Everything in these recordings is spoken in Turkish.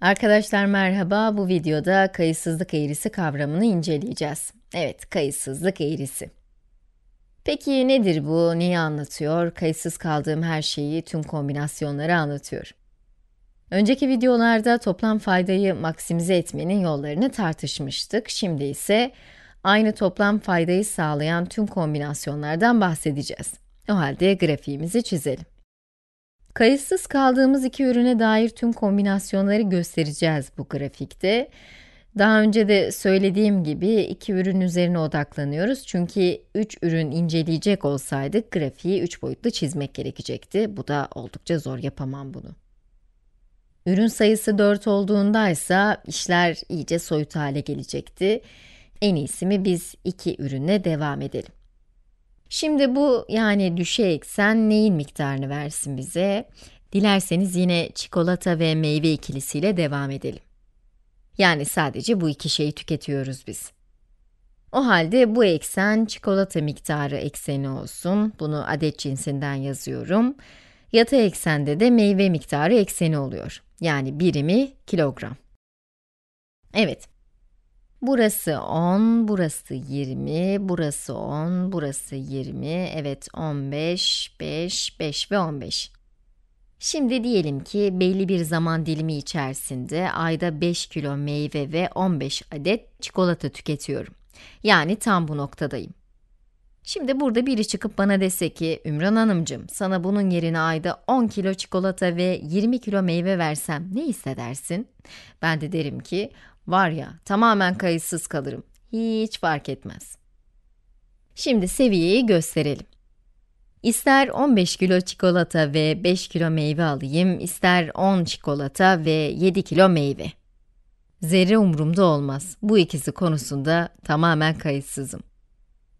Arkadaşlar merhaba, bu videoda kayıtsızlık eğrisi kavramını inceleyeceğiz. Evet, kayıtsızlık eğrisi. Peki nedir bu, Niye anlatıyor, kayıtsız kaldığım her şeyi, tüm kombinasyonları anlatıyor. Önceki videolarda toplam faydayı maksimize etmenin yollarını tartışmıştık, şimdi ise aynı toplam faydayı sağlayan tüm kombinasyonlardan bahsedeceğiz. O halde grafiğimizi çizelim. Kayıtsız kaldığımız iki ürüne dair tüm kombinasyonları göstereceğiz bu grafikte. Daha önce de söylediğim gibi iki ürün üzerine odaklanıyoruz. Çünkü üç ürün inceleyecek olsaydık grafiği üç boyutlu çizmek gerekecekti. Bu da oldukça zor yapamam bunu. Ürün sayısı 4 olduğunda ise işler iyice soyut hale gelecekti. En iyisi mi biz iki ürüne devam edelim. Şimdi bu yani düşe eksen neyin miktarını versin bize? Dilerseniz yine çikolata ve meyve ikilisiyle devam edelim. Yani sadece bu iki şeyi tüketiyoruz biz. O halde bu eksen çikolata miktarı ekseni olsun. Bunu adet cinsinden yazıyorum. Yata eksende de meyve miktarı ekseni oluyor. Yani birimi kilogram. Evet, Burası 10, burası 20, burası 10, burası 20, evet 15, 5, 5 ve 15. Şimdi diyelim ki belli bir zaman dilimi içerisinde ayda 5 kilo meyve ve 15 adet çikolata tüketiyorum. Yani tam bu noktadayım. Şimdi burada biri çıkıp bana dese ki, Ümran Hanımcım, sana bunun yerine ayda 10 kilo çikolata ve 20 kilo meyve versem ne hissedersin? Ben de derim ki, Var ya, tamamen kayıtsız kalırım. Hiç fark etmez. Şimdi seviyeyi gösterelim. İster 15 kilo çikolata ve 5 kilo meyve alayım, ister 10 çikolata ve 7 kilo meyve. Zerre umurumda olmaz. Bu ikisi konusunda tamamen kayıtsızım.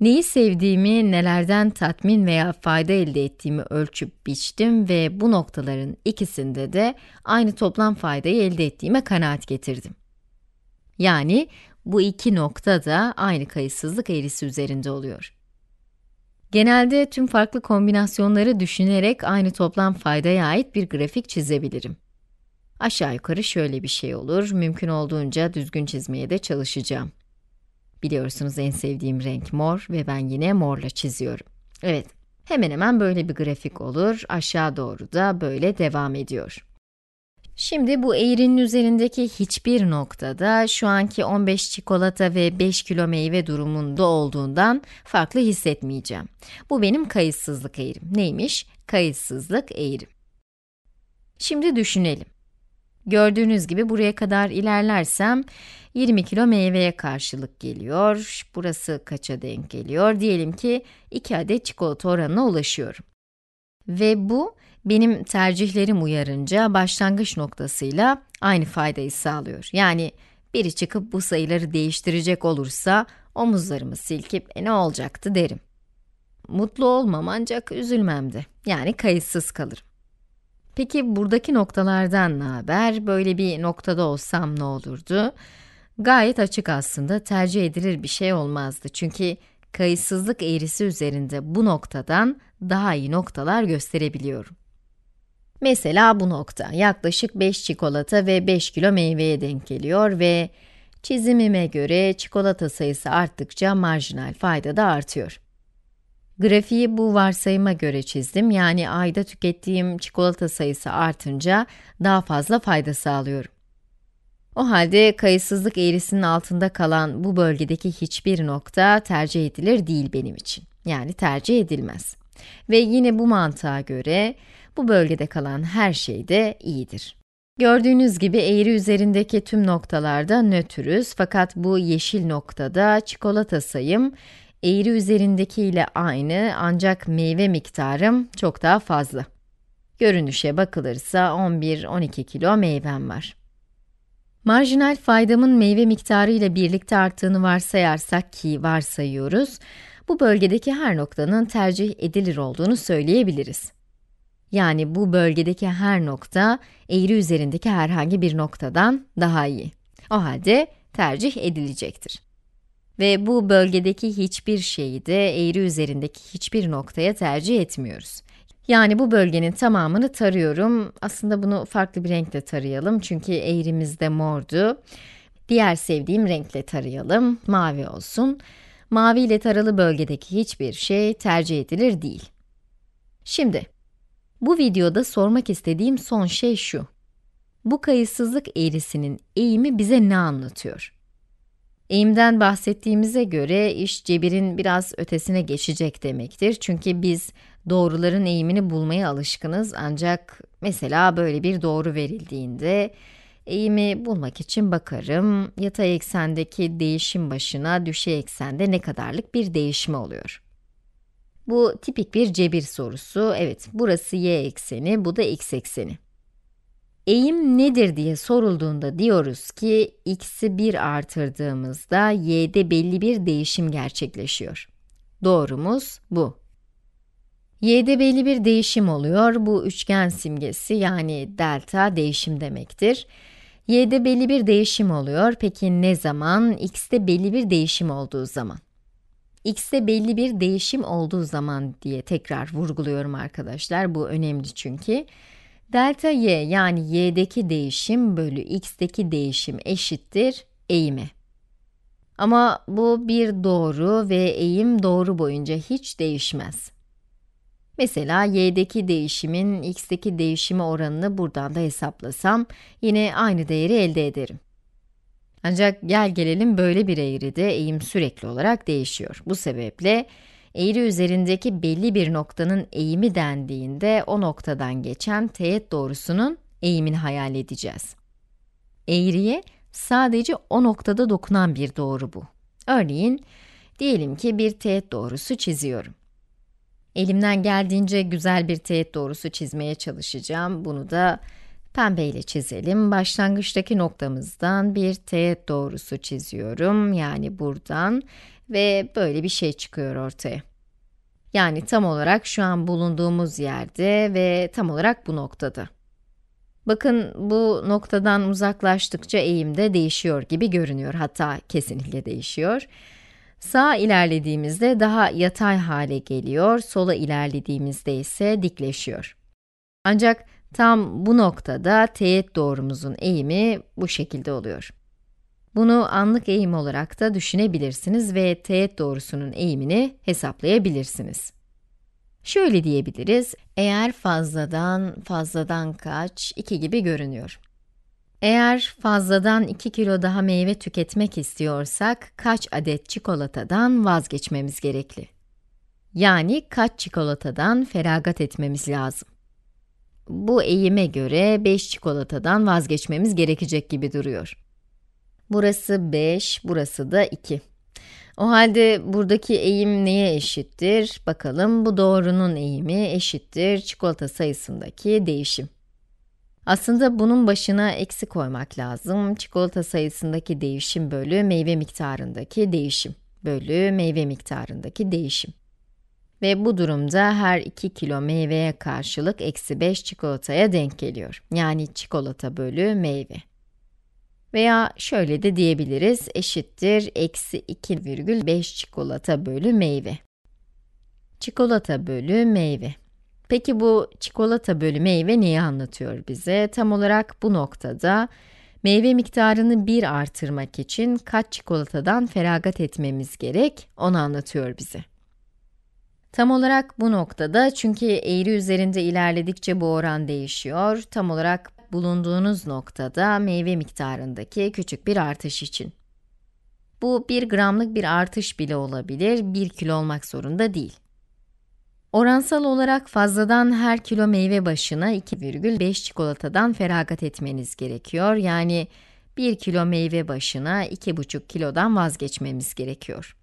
Neyi sevdiğimi, nelerden tatmin veya fayda elde ettiğimi ölçüp biçtim ve bu noktaların ikisinde de aynı toplam faydayı elde ettiğime kanaat getirdim. Yani bu iki nokta da aynı kayıtsızlık eğrisi üzerinde oluyor. Genelde tüm farklı kombinasyonları düşünerek aynı toplam faydaya ait bir grafik çizebilirim. Aşağı yukarı şöyle bir şey olur, mümkün olduğunca düzgün çizmeye de çalışacağım. Biliyorsunuz en sevdiğim renk mor ve ben yine morla çiziyorum. Evet, hemen hemen böyle bir grafik olur, aşağı doğru da böyle devam ediyor. Şimdi bu eğrinin üzerindeki hiçbir noktada şu anki 15 çikolata ve 5 kilo meyve durumunda olduğundan farklı hissetmeyeceğim. Bu benim kayıtsızlık eğrim. Neymiş? Kayıtsızlık eğrim. Şimdi düşünelim. Gördüğünüz gibi buraya kadar ilerlersem 20 kilo meyveye karşılık geliyor. Burası kaça denk geliyor? Diyelim ki 2 adet çikolata oranına ulaşıyorum. Ve bu benim tercihlerim uyarınca başlangıç noktasıyla aynı faydayı sağlıyor. Yani biri çıkıp bu sayıları değiştirecek olursa omuzlarımı silkip e, ne olacaktı derim. Mutlu olmam ancak üzülmemdi. Yani kayıtsız kalırım. Peki buradaki noktalardan ne haber? Böyle bir noktada olsam ne olurdu? Gayet açık aslında tercih edilir bir şey olmazdı. Çünkü kayıtsızlık eğrisi üzerinde bu noktadan daha iyi noktalar gösterebiliyorum. Mesela bu nokta yaklaşık 5 çikolata ve 5 kilo meyveye denk geliyor ve çizimime göre çikolata sayısı arttıkça marjinal fayda da artıyor. Grafiği bu varsayıma göre çizdim. Yani ayda tükettiğim çikolata sayısı artınca daha fazla fayda sağlıyorum. O halde kayıtsızlık eğrisinin altında kalan bu bölgedeki hiçbir nokta tercih edilir değil benim için. Yani tercih edilmez. Ve yine bu mantığa göre bu bölgede kalan her şey de iyidir. Gördüğünüz gibi eğri üzerindeki tüm noktalarda nötrüz fakat bu yeşil noktada çikolata sayım eğri üzerindeki ile aynı ancak meyve miktarım çok daha fazla. Görünüşe bakılırsa 11-12 kilo meyvem var. Marjinal faydamın meyve miktarı ile birlikte arttığını varsayarsak ki varsayıyoruz, bu bölgedeki her noktanın tercih edilir olduğunu söyleyebiliriz. Yani bu bölgedeki her nokta eğri üzerindeki herhangi bir noktadan daha iyi. O halde tercih edilecektir. Ve bu bölgedeki hiçbir şeyi de eğri üzerindeki hiçbir noktaya tercih etmiyoruz. Yani bu bölgenin tamamını tarıyorum. Aslında bunu farklı bir renkle tarayalım çünkü eğrimizde mordu. Diğer sevdiğim renkle tarayalım, mavi olsun. Mavi ile taralı bölgedeki hiçbir şey tercih edilir değil. Şimdi, bu videoda sormak istediğim son şey şu. Bu kayıtsızlık eğrisinin eğimi bize ne anlatıyor? Eğimden bahsettiğimize göre iş cebirin biraz ötesine geçecek demektir. Çünkü biz doğruların eğimini bulmaya alışkınız ancak mesela böyle bir doğru verildiğinde eğimi bulmak için bakarım yatay eksendeki değişim başına düşey eksende ne kadarlık bir değişme oluyor. Bu tipik bir cebir sorusu. Evet, burası y ekseni, bu da x ekseni. Eğim nedir diye sorulduğunda diyoruz ki, x'i 1 artırdığımızda y'de belli bir değişim gerçekleşiyor. Doğrumuz bu. y'de belli bir değişim oluyor. Bu üçgen simgesi yani delta değişim demektir. y'de belli bir değişim oluyor. Peki ne zaman? x'te belli bir değişim olduğu zaman. X'te belli bir değişim olduğu zaman diye tekrar vurguluyorum arkadaşlar. Bu önemli çünkü. Delta y yani y'deki değişim bölü x'teki değişim eşittir eğime. Ama bu bir doğru ve eğim doğru boyunca hiç değişmez. Mesela y'deki değişimin x'teki değişimi oranını buradan da hesaplasam yine aynı değeri elde ederim. Ancak gel gelelim böyle bir eğride eğim sürekli olarak değişiyor. Bu sebeple eğri üzerindeki belli bir noktanın eğimi dendiğinde o noktadan geçen teğet doğrusunun eğimini hayal edeceğiz. Eğriye sadece o noktada dokunan bir doğru bu. Örneğin, diyelim ki bir teğet doğrusu çiziyorum. Elimden geldiğince güzel bir teğet doğrusu çizmeye çalışacağım. Bunu da Pembe ile çizelim. Başlangıçtaki noktamızdan bir teğet doğrusu çiziyorum. Yani buradan ve böyle bir şey çıkıyor ortaya. Yani tam olarak şu an bulunduğumuz yerde ve tam olarak bu noktada. Bakın bu noktadan uzaklaştıkça eğim de değişiyor gibi görünüyor. Hatta kesinlikle değişiyor. Sağa ilerlediğimizde daha yatay hale geliyor, sola ilerlediğimizde ise dikleşiyor. Ancak Tam bu noktada teğet doğrumuzun eğimi bu şekilde oluyor. Bunu anlık eğim olarak da düşünebilirsiniz ve teğet doğrusunun eğimini hesaplayabilirsiniz. Şöyle diyebiliriz, eğer fazladan, fazladan kaç, 2 gibi görünüyor. Eğer fazladan 2 kilo daha meyve tüketmek istiyorsak, kaç adet çikolatadan vazgeçmemiz gerekli? Yani kaç çikolatadan feragat etmemiz lazım? Bu eğime göre 5 çikolatadan vazgeçmemiz gerekecek gibi duruyor. Burası 5, burası da 2. O halde buradaki eğim neye eşittir? Bakalım bu doğrunun eğimi eşittir çikolata sayısındaki değişim. Aslında bunun başına eksi koymak lazım. Çikolata sayısındaki değişim bölü meyve miktarındaki değişim bölü meyve miktarındaki değişim. Ve bu durumda her 2 kilo meyveye karşılık eksi 5 çikolataya denk geliyor. Yani çikolata bölü meyve. Veya şöyle de diyebiliriz, eşittir eksi 2,5 çikolata bölü meyve. Çikolata bölü meyve. Peki bu çikolata bölü meyve neyi anlatıyor bize? Tam olarak bu noktada meyve miktarını 1 artırmak için kaç çikolatadan feragat etmemiz gerek onu anlatıyor bize. Tam olarak bu noktada çünkü eğri üzerinde ilerledikçe bu oran değişiyor. Tam olarak bulunduğunuz noktada meyve miktarındaki küçük bir artış için. Bu 1 gramlık bir artış bile olabilir, 1 kilo olmak zorunda değil. Oransal olarak fazladan her kilo meyve başına 2,5 çikolatadan feragat etmeniz gerekiyor. Yani 1 kilo meyve başına 2,5 kilodan vazgeçmemiz gerekiyor.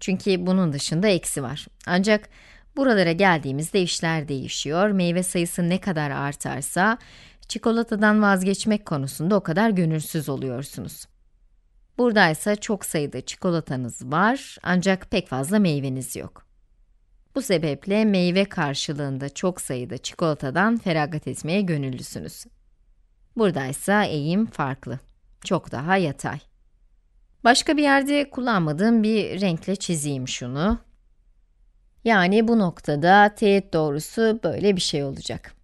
Çünkü bunun dışında eksi var. Ancak buralara geldiğimizde işler değişiyor. Meyve sayısı ne kadar artarsa çikolatadan vazgeçmek konusunda o kadar gönülsüz oluyorsunuz. Buradaysa çok sayıda çikolatanız var ancak pek fazla meyveniz yok. Bu sebeple meyve karşılığında çok sayıda çikolatadan feragat etmeye gönüllüsünüz. Buradaysa eğim farklı, çok daha yatay. Başka bir yerde kullanmadığım bir renkle çizeyim şunu. Yani bu noktada teğet doğrusu böyle bir şey olacak.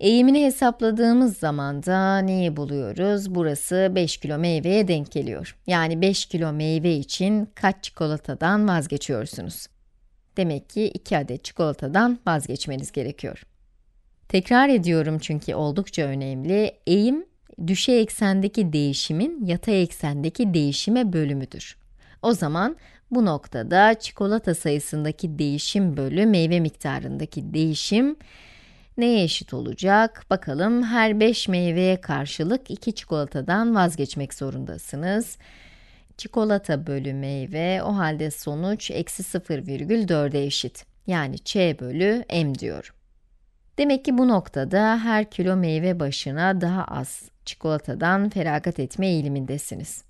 Eğimini hesapladığımız zaman da neyi buluyoruz? Burası 5 kilo meyveye denk geliyor. Yani 5 kilo meyve için kaç çikolatadan vazgeçiyorsunuz? Demek ki 2 adet çikolatadan vazgeçmeniz gerekiyor. Tekrar ediyorum çünkü oldukça önemli. Eğim Düşe eksendeki değişimin yatay eksendeki değişime bölümüdür. O zaman bu noktada çikolata sayısındaki değişim bölü meyve miktarındaki değişim neye eşit olacak? Bakalım her 5 meyveye karşılık 2 çikolatadan vazgeçmek zorundasınız. Çikolata bölü meyve o halde sonuç eksi 0,4'e eşit. Yani ç bölü m diyor. Demek ki bu noktada her kilo meyve başına daha az çikolatadan feragat etme eğilimindesiniz.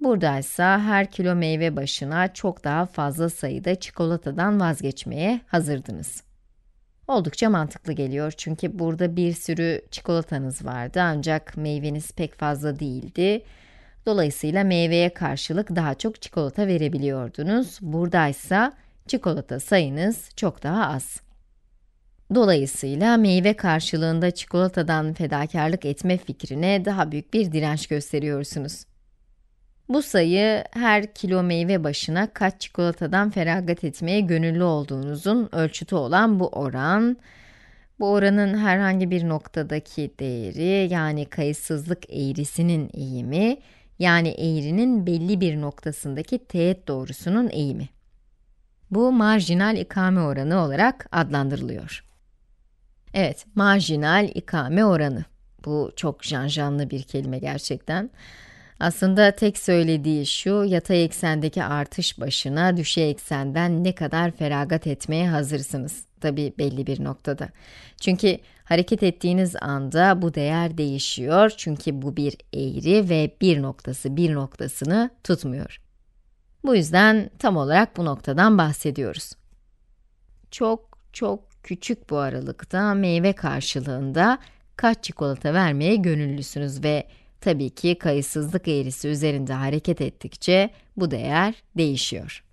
Buradaysa her kilo meyve başına çok daha fazla sayıda çikolatadan vazgeçmeye hazırdınız. Oldukça mantıklı geliyor çünkü burada bir sürü çikolatanız vardı ancak meyveniz pek fazla değildi. Dolayısıyla meyveye karşılık daha çok çikolata verebiliyordunuz. Buradaysa çikolata sayınız çok daha az. Dolayısıyla meyve karşılığında çikolatadan fedakarlık etme fikrine daha büyük bir direnç gösteriyorsunuz. Bu sayı her kilo meyve başına kaç çikolatadan feragat etmeye gönüllü olduğunuzun ölçütü olan bu oran, bu oranın herhangi bir noktadaki değeri yani kayıtsızlık eğrisinin eğimi, yani eğrinin belli bir noktasındaki teğet doğrusunun eğimi. Bu marjinal ikame oranı olarak adlandırılıyor. Evet, marjinal ikame oranı. Bu çok janjanlı bir kelime gerçekten. Aslında tek söylediği şu, yatay eksendeki artış başına düşey eksenden ne kadar feragat etmeye hazırsınız. Tabi belli bir noktada. Çünkü hareket ettiğiniz anda bu değer değişiyor. Çünkü bu bir eğri ve bir noktası bir noktasını tutmuyor. Bu yüzden tam olarak bu noktadan bahsediyoruz. Çok çok küçük bu aralıkta meyve karşılığında kaç çikolata vermeye gönüllüsünüz ve tabii ki kayıtsızlık eğrisi üzerinde hareket ettikçe bu değer değişiyor.